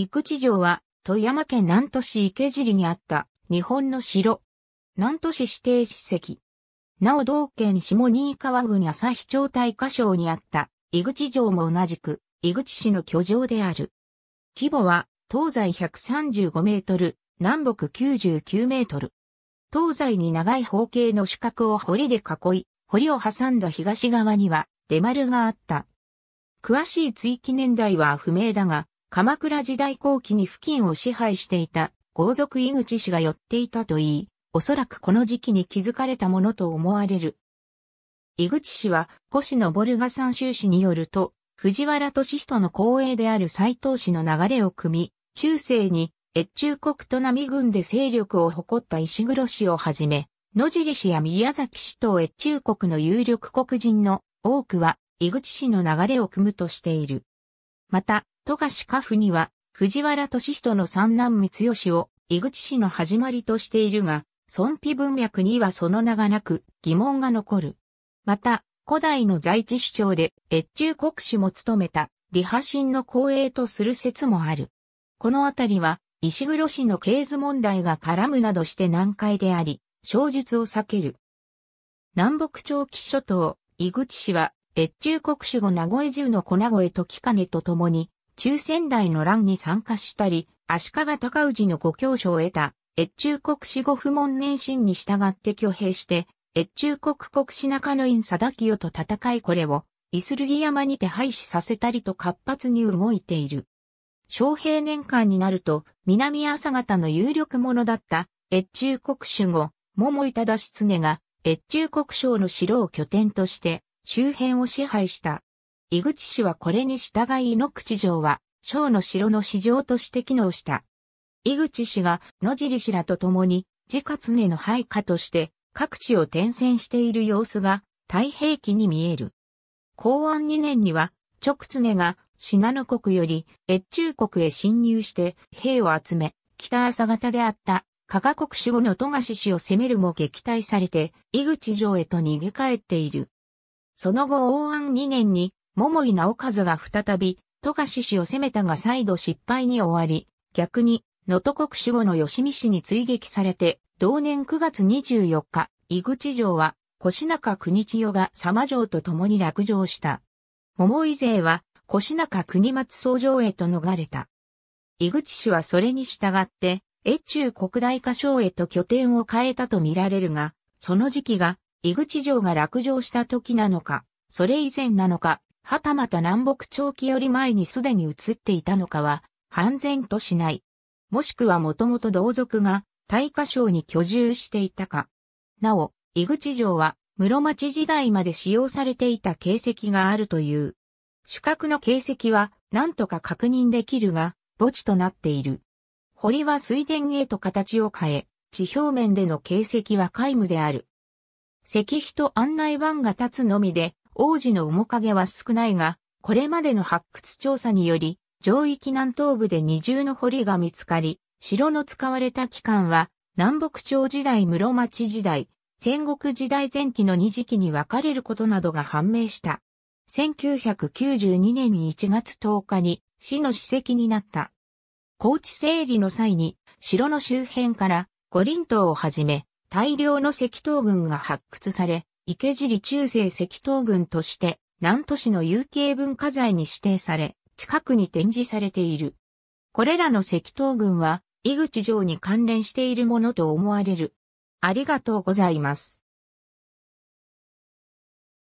生口城は、富山県南都市池尻にあった日本の城。南都市指定史跡。なお同県下新川郡朝日町大河省にあった井口城も同じく井口市の居城である。規模は東西135メートル、南北99メートル。東西に長い方形の四角を堀で囲い、堀を挟んだ東側には出丸があった。詳しい追記年代は不明だが、鎌倉時代後期に付近を支配していた豪族井口氏が寄っていたといい、おそらくこの時期に築かれたものと思われる。井口氏は、古市のボルガ三州氏によると、藤原敏人の後裔である斎藤氏の流れを組み、中世に越中国と並軍で勢力を誇った石黒氏をはじめ、野尻氏や宮崎氏と越中国の有力黒人の多くは、井口氏の流れを組むとしている。また、富樫家父には、藤原敏人の三男光吉を、井口氏の始まりとしているが、尊卑文脈にはその名がなく、疑問が残る。また、古代の在地主張で、越中国主も務めた、李波神の後衛とする説もある。このあたりは、石黒氏の経図問題が絡むなどして難解であり、小述を避ける。南北朝期諸島、井口氏は、越中国主語名古屋中の粉越時金と共に、中仙台の乱に参加したり、足利高氏のご教書を得た、越中国史護不問年心に従って挙兵して、越中国国士中の院貞清と戦いこれを、イスルギ山にて廃止させたりと活発に動いている。昌平年間になると、南朝方の有力者だった、越中国守護、桃井忠常が、越中国省の城を拠点として、周辺を支配した。井口氏はこれに従い井の口城は、小の城の市場として機能した。井口氏が野尻氏らと共に、自家常の配下として各地を転戦している様子が太平記に見える。公安2年には、直常が信濃国より越中国へ侵入して兵を集め、北朝方であった加賀国守護の富樫氏を攻めるも撃退されて、井口城へと逃げ帰っている。その後王安2年に、桃井直和が再び、富樫氏を攻めたが再度失敗に終わり、逆に、能登国守護の吉見氏に追撃されて、同年9月24日、井口城は、越中国千代が様城と共に落城した。桃井勢は、越中国松総城へと逃れた。井口氏はそれに従って、越中国大化省へと拠点を変えたと見られるが、その時期が井口城が落城した時なのか、それ以前なのか、はたまた南北朝期より前にすでに移っていたのかは、判然としない。もしくはもともと同族が大化省に居住していたか。なお、井口城は室町時代まで使用されていた形跡があるという。主角の形跡はなんとか確認できるが、墓地となっている。堀は水田へと形を変え、地表面での形跡は皆無である。石碑と案内板が立つのみで、王子の面影は少ないが、これまでの発掘調査により、上域南東部で二重の堀が見つかり、城の使われた期間は、南北朝時代室町時代、戦国時代前期の二時期に分かれることなどが判明した。1992年1月10日に市の史跡になった。高知整理の際に城の周辺から五輪島をはじめ大量の石頭群が発掘され、池尻中世石頭群として、南都市の有形文化財に指定され、近くに展示されている。これらの石頭群は、井口城に関連しているものと思われる。ありがとうございます。